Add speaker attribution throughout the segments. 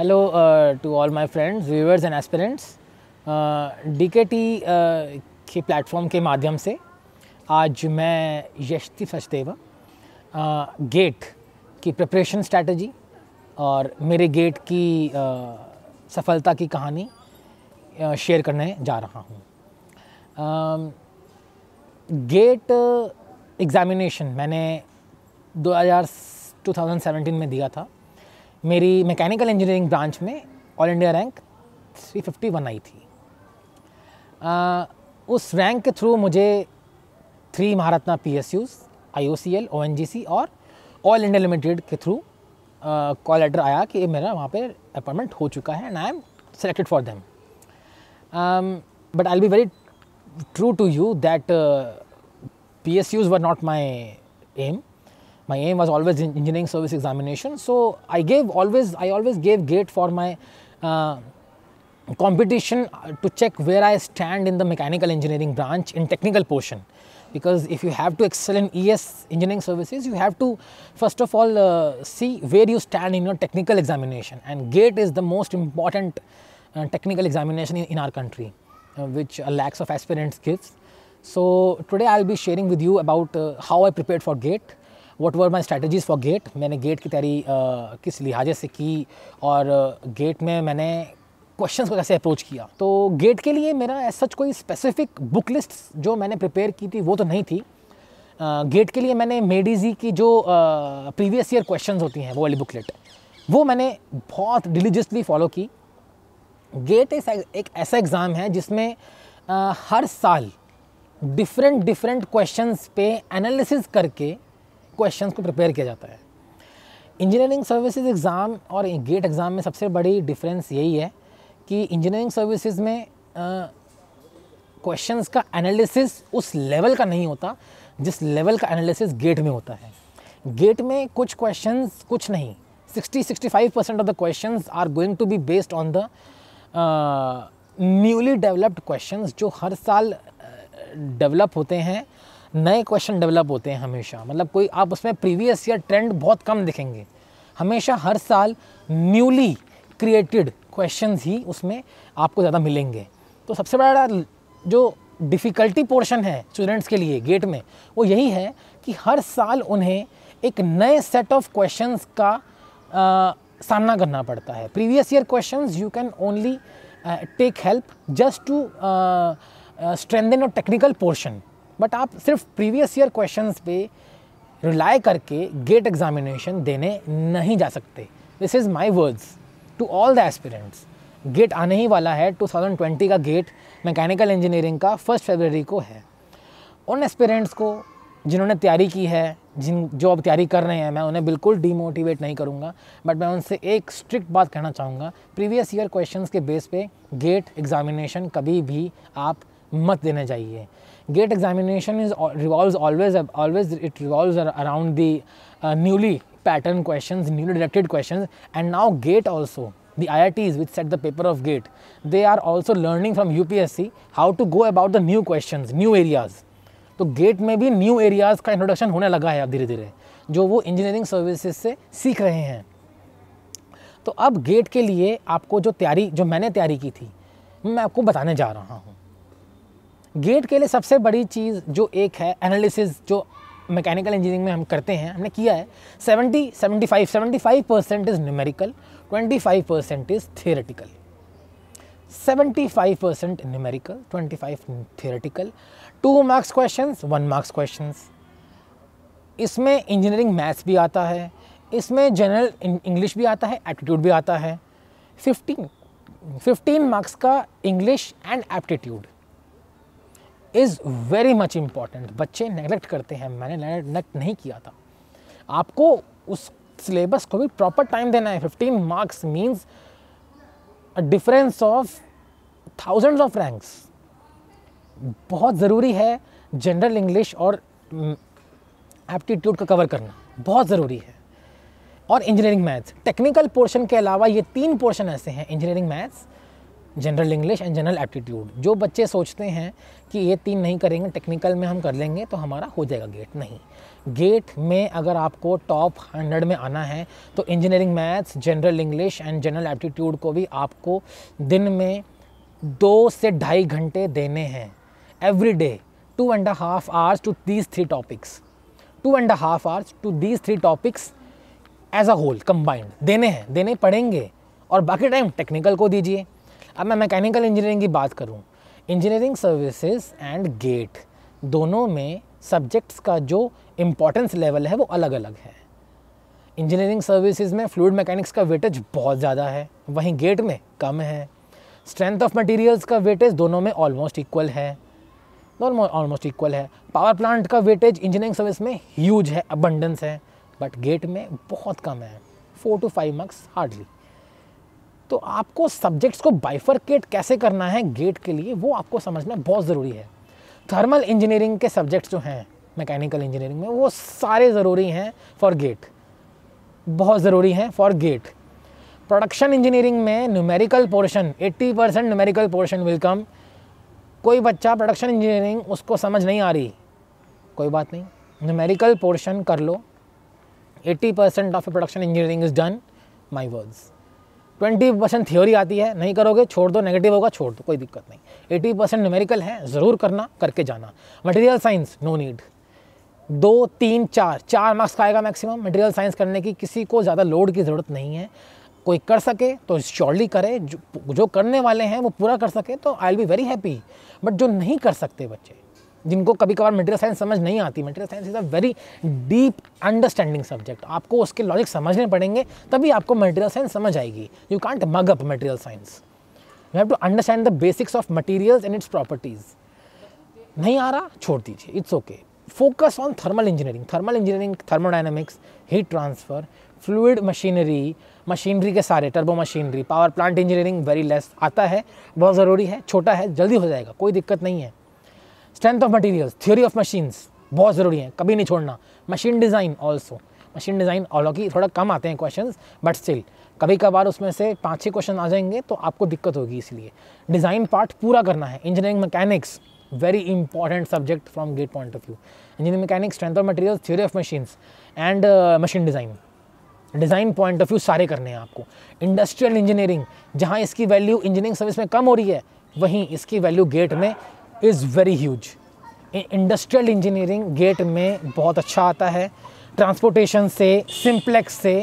Speaker 1: hello to all my friends viewers and aspirants DKT के platform के माध्यम से आज मैं यशति सचदेवा गेट की प्रिपरेशन स्ट्रैटेजी और मेरे गेट की uh, सफलता की कहानी uh, शेयर करने जा रहा हूँ गेट um, एग्ज़ामिनेशन uh, मैंने 2000 2017 में दिया था मेरी मैकेनिकल इंजीनियरिंग ब्रांच में ऑल इंडिया रैंक 351 आई थी आ, उस रैंक के थ्रू मुझे three Maharatna P S Us I O C L O N G C और ऑल इंडिया लिमिटेड के थ्रू कॉल लेटर आया कि मेरा वहाँ पर अपॉइंटमेंट हो चुका है and I am selected for them but I be very true to you that P S Us were not my M my aim was always engineering service examination so i gave always i always gave gate for my uh, competition uh, to check where i stand in the mechanical engineering branch in technical portion because if you have to excel in es engineering services you have to first of all uh, see where you stand in your technical examination and gate is the most important uh, technical examination in, in our country uh, which uh, lacks of aspirants gives so today i'll be sharing with you about how i prepared for gate what were my strategies for GATE मैंने GATE की तैयारी किस लिहाजे से की और gate में मैंने questions को कैसे अप्रोच किया तो गेट के लिए मेरा सच कोई स्पेसिफिक बुक लिस्ट जो मैंने प्रिपेयर की थी वो तो नहीं थी गेट के लिए मैंने मेडीजी की जो प्रीवियस ईयर क्वेश्चंस होती हैं वो वाली बुकलेट वो मैंने बहुत डिलीजियसली फॉलो की गेट एक, एक ऐसा एग्ज़ाम है जिसमें आ, हर साल डिफरेंट डिफरेंट क्वेश्चंस पे एनालिसिस करके क्वेश्चंस को प्रिपेयर किया जाता है इंजीनियरिंग सर्विसेज एग्ज़ाम और गेट एग्ज़ाम में सबसे बड़ी डिफरेंस यही है कि इंजीनियरिंग सर्विसेज में क्वेश्चंस का एनालिसिस उस लेवल का नहीं होता जिस लेवल का एनालिसिस गेट में होता है गेट में कुछ क्वेश्चंस कुछ नहीं 60-65 percent of the questions are going to be based on the newly developed questions जो हर साल डेवलप uh, होते हैं नए क्वेश्चन डेवलप होते हैं हमेशा मतलब कोई आप उसमें प्रीवियस ईयर ट्रेंड बहुत कम दिखेंगे हमेशा हर साल न्यूली क्रिएटेड क्वेश्चन ही उसमें आपको ज़्यादा मिलेंगे तो सबसे बड़ा जो डिफ़िकल्टी पोर्शन है स्टूडेंट्स के लिए गेट में वो यही है कि हर साल उन्हें एक नए सेट ऑफ क्वेश्चंस का आ, सामना करना पड़ता है previous year questions you can only take help just to strengthen और टेक्निकल पोर्शन बट आप सिर्फ प्रीवियस ईयर क्वेश्चन पे रिलाई करके गेट एग्जामिनेशन देने नहीं जा सकते this is my words to all the aspirants GATE आने ही वाला है 2020 का गेट मैकेनिकल इंजीनियरिंग का फर्स्ट फरवरी को है उन एस्पिरेंट्स को जिन्होंने तैयारी की है जिन जो अब तैयारी कर रहे हैं मैं उन्हें बिल्कुल डीमोटिवेट नहीं करूँगा बट मैं उनसे एक स्ट्रिक्ट बात कहना चाहूँगा प्रीवियस ईयर क्वेश्चंस के बेस पे गेट एग्जामिनेशन कभी भी आप मत देने जाइए gate examination is revolves always always it revolves around the uh, newly pattern questions newly directed questions and now gate also the IITs which set the paper of gate they are also learning from UPSC how to go about the new questions new areas तो GATE में भी new areas का introduction होने लगा है अब धीरे धीरे जो वो इंजीनियरिंग सर्विसेज से सीख रहे हैं तो अब गेट के लिए आपको जो तैयारी जो मैंने तैयारी की थी मैं आपको बताने जा रहा हूँ गेट के लिए सबसे बड़ी चीज़ जो एक है एनालिसिस जो मैकेनिकल इंजीनियरिंग में हम करते हैं हमने किया है 70 75 75 percent is numerical 25 percent is seventy 75 percent numerical 25 theoretical two marks question one marks question इसमें इंजीनियरिंग मैथ्स भी आता है इसमें जनरल इंग्लिश भी आता है एप्टीट्यूड भी आता है 15 15 मार्क्स का English and aptitude is very much important बच्चे नेगलेक्ट करते हैं मैंने नेगलेक्ट नहीं किया था आपको उस सिलेबस को भी प्रॉपर टाइम देना है fifteen marks means a difference of thousands of ranks बहुत ज़रूरी है जनरल इंग्लिश और एप्टीट्यूड का कवर करना बहुत ज़रूरी है और इंजीनियरिंग मैथ्स टेक्निकल पोर्शन के अलावा ये तीन पोर्शन ऐसे हैं engineering maths general English and general aptitude जो बच्चे सोचते हैं कि ये तीन नहीं करेंगे टेक्निकल में हम कर लेंगे तो हमारा हो जाएगा गेट नहीं गेट में अगर आपको टॉप हंड्रेड में आना है तो engineering maths general English and general aptitude को भी आपको दिन में दो से ढाई घंटे देने हैं every day two and half hours to these three topics two and half hours to these three topics as a whole combined देने हैं देने पड़ेंगे और बाकी टाइम टेक्निकल को दीजिए अब मैं मैकेनिकल इंजीनियरिंग की बात करूँ इंजीनियरिंग सर्विसेज एंड गेट दोनों में सब्जेक्ट्स का जो इम्पोर्टेंस लेवल है वो अलग अलग है इंजीनियरिंग सर्विसेज में फ्लूड मैकेनिक्स का वेटेज बहुत ज़्यादा है वहीं गेट में कम है स्ट्रेंथ ऑफ मटेरियल्स का वेटेज दोनों में ऑलमोस्ट इक्वल है दोनों ऑलमोस्ट इक्वल है पावर प्लांट का वेटेज इंजीनियरिंग सर्विस में ह्यूज है अबंडेंस है बट गेट में बहुत कम है four to five marks hardly तो आपको सब्जेक्ट्स को बाइफरकेट कैसे करना है गेट के लिए वो आपको समझना बहुत ज़रूरी है थर्मल इंजीनियरिंग के सब्जेक्ट्स जो हैं मैकेनिकल इंजीनियरिंग में वो सारे ज़रूरी हैं फॉर गेट बहुत ज़रूरी हैं फॉर गेट प्रोडक्शन इंजीनियरिंग में न्यूमेरिकल पोर्शन 80 परसेंट न्यूमेरिकल पोर्शन विल कम कोई बच्चा प्रोडक्शन इंजीनियरिंग उसको समझ नहीं आ रही कोई बात नहीं न्यूमेरिकल पोर्शन कर लो 80 परसेंट of production engineering is done my words twenty percent theory आती है नहीं करोगे छोड़ दो नेगेटिव होगा छोड़ दो कोई दिक्कत नहीं एटी परसेंट न्यूमेरिकल है ज़रूर करना करके जाना मटेरियल साइंस नो नीड दो तीन चार चार मार्क्स का आएगा मैक्सिमम मटेरियल साइंस करने की किसी को ज़्यादा लोड की ज़रूरत नहीं है कोई कर सके तो श्योरली करे जो, जो करने वाले हैं वो पूरा कर सके तो I will be very happy but जो नहीं कर सकते बच्चे जिनको कभी कभार मटेरियल साइंस समझ नहीं आती material science is a very deep understanding subject आपको उसके लॉजिक समझने पड़ेंगे तभी आपको मटेरियल साइंस समझ आएगी you can't mug up material science you have to understand the basics of materials and its properties नहीं आ रहा छोड़ दीजिए it's okay focus on thermal engineering thermal engineering thermodynamics heat transfer fluid machinery machinery के सारे turbo machinery power plant engineering very less आता है बहुत ज़रूरी है छोटा है जल्दी हो जाएगा कोई दिक्कत नहीं है strength of materials theory of machines बहुत ज़रूरी है कभी नहीं छोड़ना machine design also machine design हालांकि थोड़ा कम आते हैं क्वेश्चन बट स्टिल कभी कभार उसमें से पाँच छः क्वेश्चन आ जाएंगे तो आपको दिक्कत होगी इसलिए डिज़ाइन पार्ट पूरा करना है engineering mechanics very important subject from GATE point of view engineering mechanics strength of material theory of machines and machine design design point of view सारे करने हैं आपको इंडस्ट्रियल इंजीनियरिंग जहाँ इसकी वैल्यू इंजीनियरिंग सर्विस में कम हो रही है वहीं इसकी वैल्यू गेट में is very huge industrial engineering GATE में बहुत अच्छा आता है ट्रांसपोर्टेशन से सिंप्लेक्स से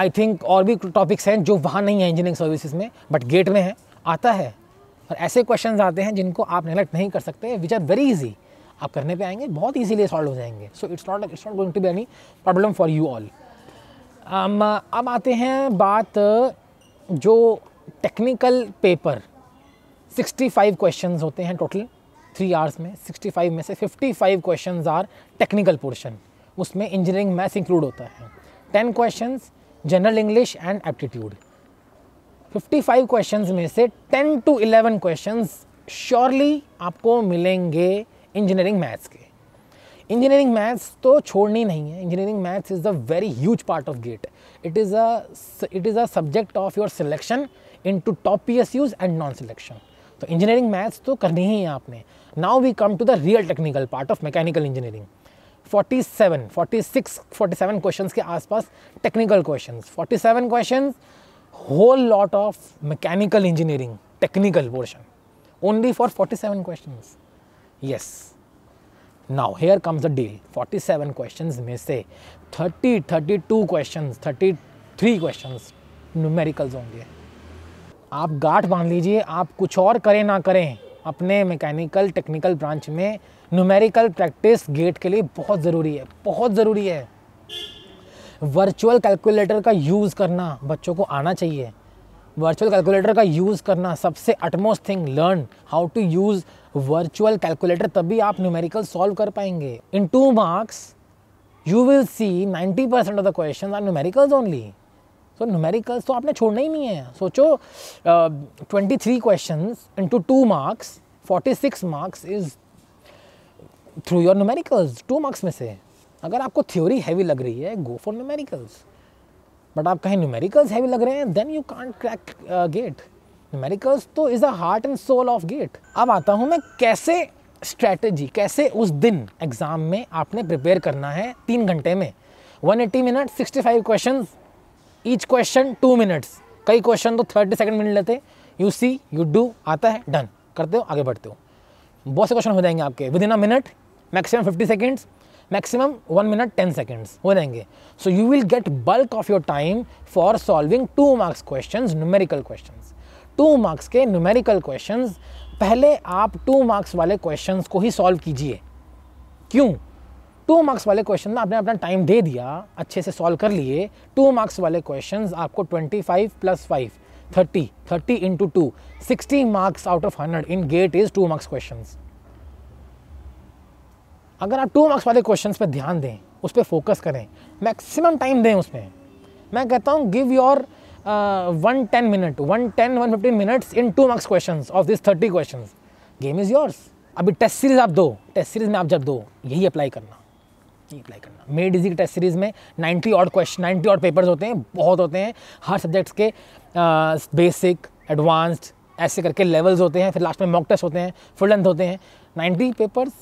Speaker 1: आई थिंक और भी टॉपिक्स हैं जो वहाँ नहीं है इंजीनियरिंग सर्विसेज में बट गेट में है आता है और ऐसे क्वेश्चन आते हैं जिनको आप नेगलेक्ट नहीं कर सकते विच आर वेरी ईजी आप करने पे आएंगे बहुत ईजीली सॉल्व हो जाएंगे so it's not it's not going to be any problem for you all अब आते हैं बात जो टेक्निकल पेपर 65 क्वेश्चंस होते हैं टोटल थ्री आवर्स में 65 में से 55 क्वेश्चंस आर टेक्निकल पोर्शन उसमें इंजीनियरिंग मैथ्स इंक्लूड होता है 10 questions general English and aptitude 55 questions में से 10 टू 11 क्वेश्चंस श्योरली आपको मिलेंगे इंजीनियरिंग मैथ्स के इंजीनियरिंग मैथ्स तो छोड़नी नहीं है engineering maths is a very huge part of GATE it is a it is a subject of your selection into top P S Us and non selection तो engineering maths तो करनी ही है आपने now we come to the real technical part of mechanical engineering 47, 46, 47 questions के आसपास technical questions 47 questions whole lot of mechanical engineering technical portion only for 47 questions yes now here comes a deal 47 questions में से 30 32 questions 33 questions numericals only आप गाठ बांध लीजिए आप कुछ और करें ना करें अपने मैकेनिकल टेक्निकल ब्रांच में न्यूमेरिकल प्रैक्टिस गेट के लिए बहुत ज़रूरी है बहुत ज़रूरी है वर्चुअल कैलकुलेटर का यूज़ करना बच्चों को आना चाहिए वर्चुअल कैलकुलेटर का यूज़ करना सबसे utmost thing learn how to use virtual calculator तभी आप न्यूमेरिकल सॉल्व कर पाएंगे in two marks will see ninety 90% of the question are numerical only तो न्यूमेरिकल्स तो आपने छोड़ना ही नहीं है सोचो twenty three question into two marks forty six marks is through your numericals two marks में से अगर आपको थ्योरी हैवी लग रही है गो फॉर न्यूमेरिकल्स बट आप कहीं न्यूमेरिकल्स हैवी लग रहे हैं then you can't crack GATE numericals तो is a heart and soul of GATE अब आता हूँ मैं कैसे स्ट्रैटेजी कैसे उस दिन एग्ज़ाम में आपने प्रिपेयर करना है तीन घंटे में 180 eighty minute sixty five question each question two minutes कई क्वेश्चन तो थर्टी सेकेंड मिनट लेते यू सी यू डू आता है डन करते हो आगे बढ़ते हो बहुत से क्वेश्चन हो जाएंगे आपके within a minute maximum fifty seconds maximum one minute ten seconds हो जाएंगे so you will get bulk of your time for solving two marks question numerical question two marks के न्यूमेरिकल क्वेश्चन पहले आप to marks वाले question को ही solve कीजिए क्यों to marks वाले क्वेश्चन आपने अपना टाइम दे दिया अच्छे से सॉल्व कर लिए टू मार्क्स वाले क्वेश्चन आपको twenty five plus five thirty thirty into two sixty marks out of hundred in GATE is two marks question अगर आप टू मार्क्स वाले क्वेश्चन पर ध्यान दें उस पर फोकस करें मैक्सिमम टाइम दें उसमें मैं कहता हूँ give your one ten minute one ten one fifteen minutes in two marks question of this thirty question game is yours अभी टेस्ट सीरीज आप दो टेस्ट सीरीज में आप जब दो यही अप्लाई करना की अप्लाई करना मेड इजी टेस्ट सीरीज़ में ninety odd question ninety odd papers होते हैं बहुत होते हैं हर सब्जेक्ट्स के बेसिक एडवांस्ड ऐसे करके लेवल्स होते हैं फिर लास्ट में मॉक टेस्ट होते हैं फुल लेंथ होते हैं ninety papers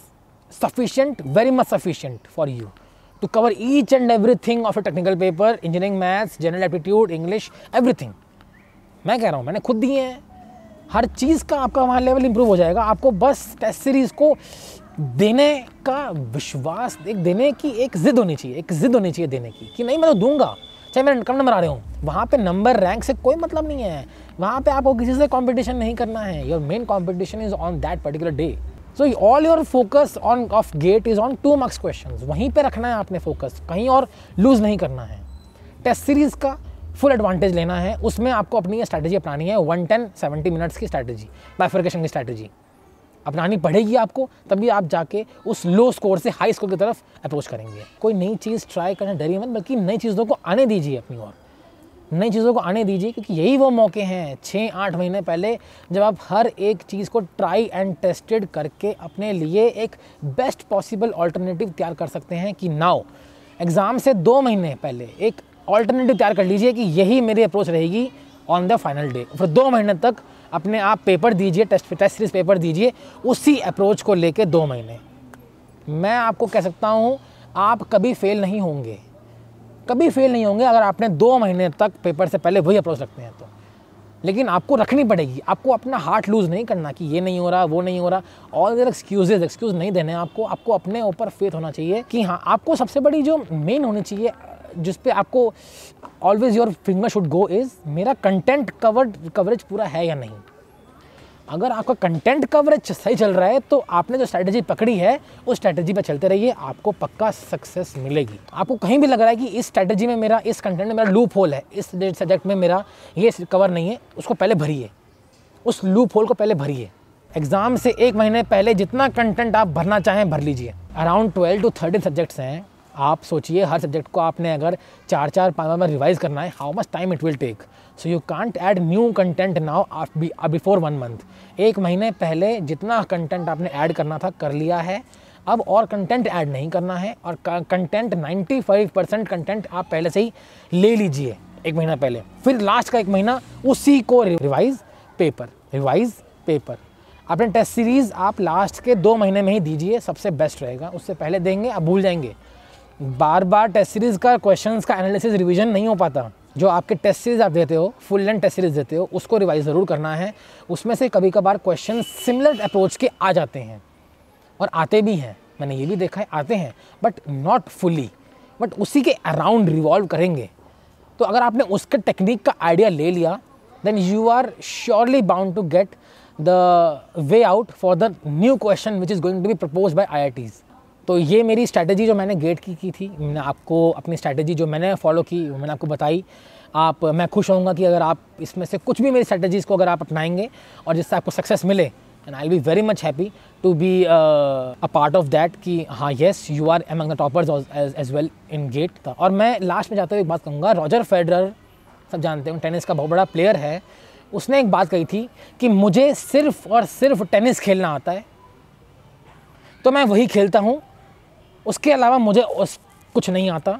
Speaker 1: sufficient very much sufficient for you to each and everything of a technical paper engineering maths general aptitude English everything मैं कह रहा हूँ मैंने खुद दिए हैं हर चीज़ का आपका वहाँ लेवल इंप्रूव हो जाएगा आपको बस टेस्ट सीरीज़ को देने का विश्वास एक देने की एक ज़िद होनी चाहिए एक ज़िद होनी चाहिए देने की कि नहीं मैं तो दूंगा चाहे मैं कम नंबर आ रहे हूँ वहाँ पे नंबर रैंक से कोई मतलब नहीं है वहाँ पे आपको किसी से कंपटीशन नहीं करना है your main competition is on that particular day so all your focus on of GATE is on two marks question वहीं पर रखना है आपने फोकस कहीं और लूज नहीं करना है टेस्ट सीरीज का फुल एडवांटेज लेना है उसमें आपको अपनी स्ट्रैटेजी अपनानी है वन टेन सेवेंटी मिनट्स की स्ट्रैटेजी बाइफर्केशन की स्ट्रैटेजी अपनानी पड़ेगी आपको तभी आप जाके उस लो स्कोर से हाई स्कोर की तरफ अप्रोच करेंगे कोई नई चीज़ ट्राई करना डरी मत बल्कि नई चीज़ों को आने दीजिए अपनी ओर नई चीज़ों को आने दीजिए क्योंकि यही वो मौके हैं छः आठ महीने पहले जब आप हर एक चीज़ को ट्राई एंड टेस्टेड करके अपने लिए एक बेस्ट पॉसिबल ऑल्टरनेटिव तैयार कर सकते हैं कि नाउ एग्ज़ाम से दो महीने पहले एक ऑल्टरनेटिव तैयार कर लीजिए कि यही मेरी अप्रोच रहेगी ऑन द फाइनल डे फिर दो महीने तक अपने आप पेपर दीजिए टेस्ट टेस्ट सीरीज पेपर दीजिए उसी अप्रोच को लेके दो महीने मैं आपको कह सकता हूँ आप कभी फेल नहीं होंगे कभी फेल नहीं होंगे अगर आपने दो महीने तक पेपर से पहले वही अप्रोच रखते हैं तो लेकिन आपको रखनी पड़ेगी आपको अपना हार्ट लूज़ नहीं करना कि ये नहीं हो रहा वो नहीं हो रहा और अगर एक्सक्यूजेज एक्सक्यूज़ नहीं देने आपको आपको अपने ऊपर फेथ होना चाहिए कि हाँ आपको सबसे बड़ी जो मेन होनी चाहिए जिस पे आपको always your finger should go is मेरा कंटेंट कवर्ड कवरेज पूरा है या नहीं अगर आपका कंटेंट कवरेज सही चल रहा है तो आपने जो स्ट्रैटेजी पकड़ी है उस स्ट्रैटेजी पर चलते रहिए आपको पक्का सक्सेस मिलेगी आपको कहीं भी लग रहा है कि इस स्ट्रैटेजी में मेरा इस कंटेंट में मेरा लूप होल है इस सब्जेक्ट में मेरा ये कवर नहीं है उसको पहले भरिए उस लूप होल को पहले भरिए एग्ज़ाम से एक महीने पहले जितना कंटेंट आप भरना चाहें भर लीजिए around twelve to thirteen subjects हैं आप सोचिए हर सब्जेक्ट को आपने अगर चार चार पाँच बार रिवाइज करना है how much time it will take so you can't add new content now before one month एक महीने पहले जितना कंटेंट आपने ऐड करना था कर लिया है अब और कंटेंट ऐड नहीं करना है और कंटेंट 95 परसेंट कंटेंट आप पहले से ही ले लीजिए एक महीना पहले फिर लास्ट का एक महीना उसी को रिवाइज पेपर रिवाइज पेपर अपने टेस्ट सीरीज़ आप लास्ट के दो महीने में ही दीजिए सबसे बेस्ट रहेगा उससे पहले देंगे आप भूल जाएंगे बार बार टेस्ट सीरीज़ का क्वेश्चन का एनालिसिस रिविजन नहीं हो पाता जो आपके टेस्ट सीरीज़ आप देते हो फुल लेंथ टेस्ट सीरीज़ देते हो उसको रिवाइज ज़रूर करना है उसमें से कभी कभार क्वेश्चन सिमिलर अप्रोच के आ जाते हैं और आते भी हैं मैंने ये भी देखा है आते हैं बट नॉट फुल्ली बट उसी के अराउंड रिवॉल्व करेंगे तो अगर आपने उसके टेक्निक का आइडिया ले लिया then you are surely bound to get the way out for the new question which is going to be propose by I I Ts तो ये मेरी स्ट्रैटेजी जो मैंने गेट की की थी मैंने आपको अपनी स्ट्रैटेजी जो मैंने फॉलो की वो मैंने आपको बताई आप मैं खुश होऊंगा कि अगर आप इसमें से कुछ भी मेरी स्ट्रैटेजीज़ को अगर आप अपनाएंगे और जिससे आपको सक्सेस मिले and I be very much happy to be a part of that कि हाँ yes you are among the toppers as well in GATE का और मैं लास्ट में जाते हुए एक बात कहूँगा रॉजर फेडरर सब जानते हैं टेनिस का बहुत बड़ा प्लेयर है उसने एक बात कही थी कि मुझे सिर्फ और सिर्फ टेनिस खेलना आता है तो मैं वही खेलता हूँ उसके अलावा मुझे उस कुछ नहीं आता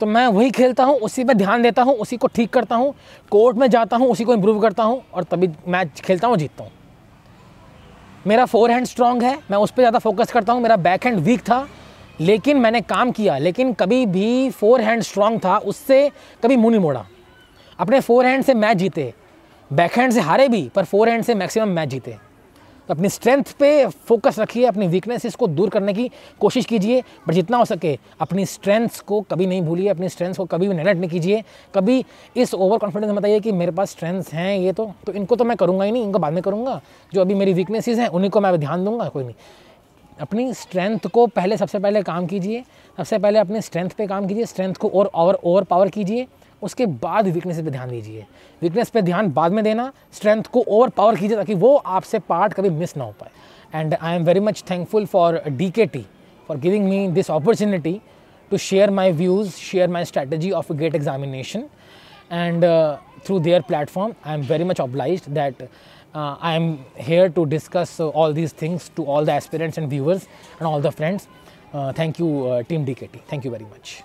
Speaker 1: तो मैं वही खेलता हूँ उसी पर ध्यान देता हूँ उसी को ठीक करता हूँ कोर्ट में जाता हूँ उसी को इम्प्रूव करता हूँ और तभी मैच खेलता हूँ जीतता हूँ मेरा फोर हैंड स्ट्रॉन्ग है मैं उस पर ज़्यादा फोकस करता हूँ मेरा बैक हैंड वीक था लेकिन मैंने काम किया लेकिन कभी भी फोर हैंड स्ट्रॉन्ग था उससे कभी मुँह नहीं मोड़ा अपने फोर हैंड से मैच जीते बैक हैंड से हारे भी पर फोर हैंड से मैक्सिमम मैच जीते तो अपनी स्ट्रेंथ पे फोकस रखिए अपनी वीकनेसेस को दूर करने की कोशिश कीजिए बट जितना हो सके अपनी स्ट्रेंथ्स को कभी नहीं भूलिए अपनी स्ट्रेंथ्स को कभी भी नहीं कीजिए कभी इस ओवर कॉन्फिडेंस बताइए कि मेरे पास स्ट्रेंथ्स हैं ये तो तो इनको तो मैं करूँगा ही नहीं इनको बाद में करूँगा जो अभी मेरी वीकनेसेज हैं उन्हीं को मैं ध्यान दूंगा कोई नहीं अपनी स्ट्रेंथ को पहले सबसे पहले काम कीजिए सबसे पहले अपनी स्ट्रेंथ पे काम कीजिए स्ट्रेंथ को और ओवर ओवर पावर कीजिए उसके बाद वीकनेस पे ध्यान दीजिए वीकनेस पे ध्यान बाद में देना स्ट्रेंथ को ओवर पावर कीजिए ताकि वो आपसे पार्ट कभी मिस ना हो पाए and I am very much thankful for D K T for giving me this opportunity to share my views share my strategy of GATE examination and through their platform I am very much oblige that I am here to discuss all these things to all the aspirants and viewers and all the friends thank you team D K T thank you very much